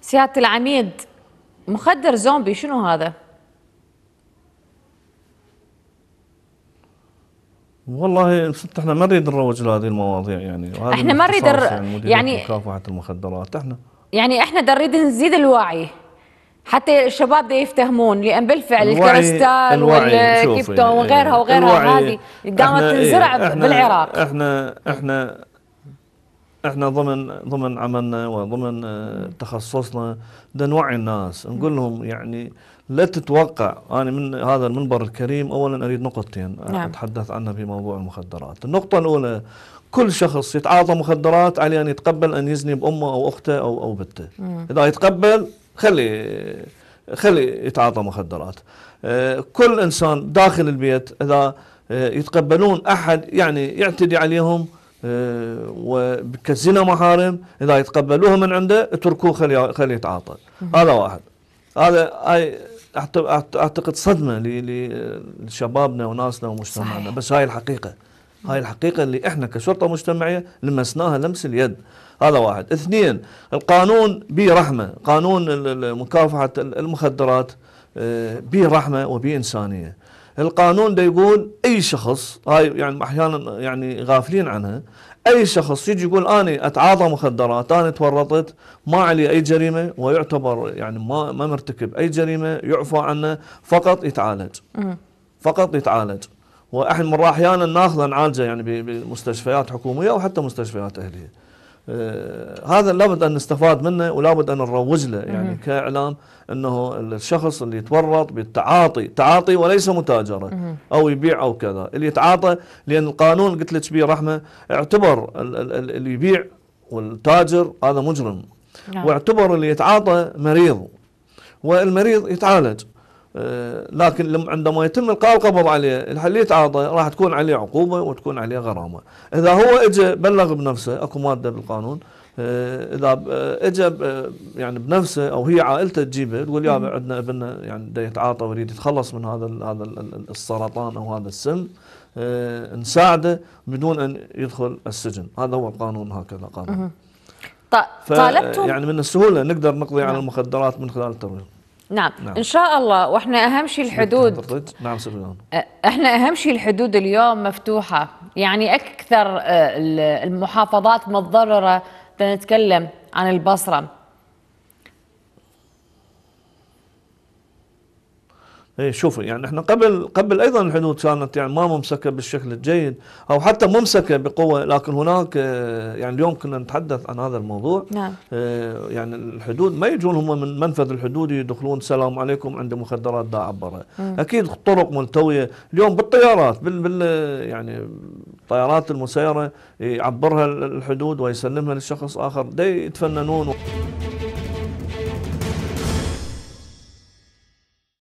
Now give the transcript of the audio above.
سيادة العميد مخدر زومبي شنو هذا؟ والله ست احنا ما نريد نروج لهذه المواضيع يعني احنا ما نريد يعني, يعني مكافحه المخدرات احنا يعني احنا نريد نزيد الوعي حتى الشباب يفتهمون لان بالفعل الكريستال والكيبتون وغيرها إيه. وغيرها هذه قامت إيه. تنزرع بالعراق احنا احنا احنا ضمن ضمن عملنا وضمن آه، تخصصنا بدنا نوعي الناس نقول لهم يعني لا تتوقع انا من هذا المنبر الكريم اولا اريد نقطتين نعم. اتحدث عنها في موضوع المخدرات النقطه الاولى كل شخص يتعاطى مخدرات عليه ان يتقبل ان يزني بامه او اخته او او بنته اذا يتقبل خلي خلي يتعاطى مخدرات آه، كل انسان داخل البيت اذا آه، يتقبلون احد يعني يعتدي عليهم آه، وكزنا محارم اذا يتقبلوها من عنده اتركوه خليه خلي يتعاطى هذا واحد هذا هاي اعتقد صدمه لشبابنا وناسنا ومجتمعنا بس هاي الحقيقه هاي الحقيقه اللي احنا كشرطه مجتمعيه لمسناها لمس اليد هذا واحد اثنين القانون به رحمه قانون مكافحه المخدرات به آه، رحمه وبه انسانيه القانون ده يقول اي شخص هاي يعني احيانا يعني غافلين عنها اي شخص يجي يقول انا اتعاطى مخدرات انا تورطت ما علي اي جريمه ويعتبر يعني ما ما مرتكب اي جريمه يعفى عنه فقط يتعالج فقط يتعالج واحنا من احيانا ناخذه نعالجه يعني بمستشفيات حكوميه او حتى مستشفيات اهليه آه، هذا لابد ان نستفاد منه ولابد ان نروج له يعني كاعلام انه الشخص اللي يتورط بالتعاطي تعاطي وليس متاجره او يبيع او كذا اللي يتعاطى لان القانون قلت لك به رحمه اعتبر اللي يبيع والتاجر هذا مجرم نعم. واعتبر اللي يتعاطى مريض والمريض يتعالج آه، لكن عندما يتم القاء القبض عليه اللي يتعاطى راح تكون عليه عقوبه وتكون عليه غرامه اذا هو اجى بلغ بنفسه اكو ماده بالقانون آه، اذا آه، اجى يعني بنفسه او هي عائلته تجيبه تقول يا عندنا ابننا يعني دا يتعاطى ويريد يتخلص من هذا هذا السرطان او هذا السم نساعده بدون ان يدخل السجن هذا هو القانون هكذا قانون طيب، طالبتم يعني من السهوله نقدر نقضي على نعم. المخدرات من خلال الترويج نعم. نعم ان شاء الله واحنا اهم شيء الحدود نعم احنا اهم شيء الحدود اليوم مفتوحه يعني اكثر آه، المحافظات متضرره بنتكلم عن البصره إيه، شوف يعني احنا قبل قبل ايضا الحدود كانت يعني ما ممسكه بالشكل الجيد او حتى ممسكه بقوه لكن هناك إيه، يعني اليوم كنا نتحدث عن هذا الموضوع نعم. إيه، يعني الحدود ما يجون هم من منفذ الحدود يدخلون سلام عليكم عند مخدرات دا عبره اكيد طرق ملتويه اليوم بالطيارات بال, بال يعني الطيارات المسيره يعبرها الحدود ويسلمها لشخص اخر دي يتفننون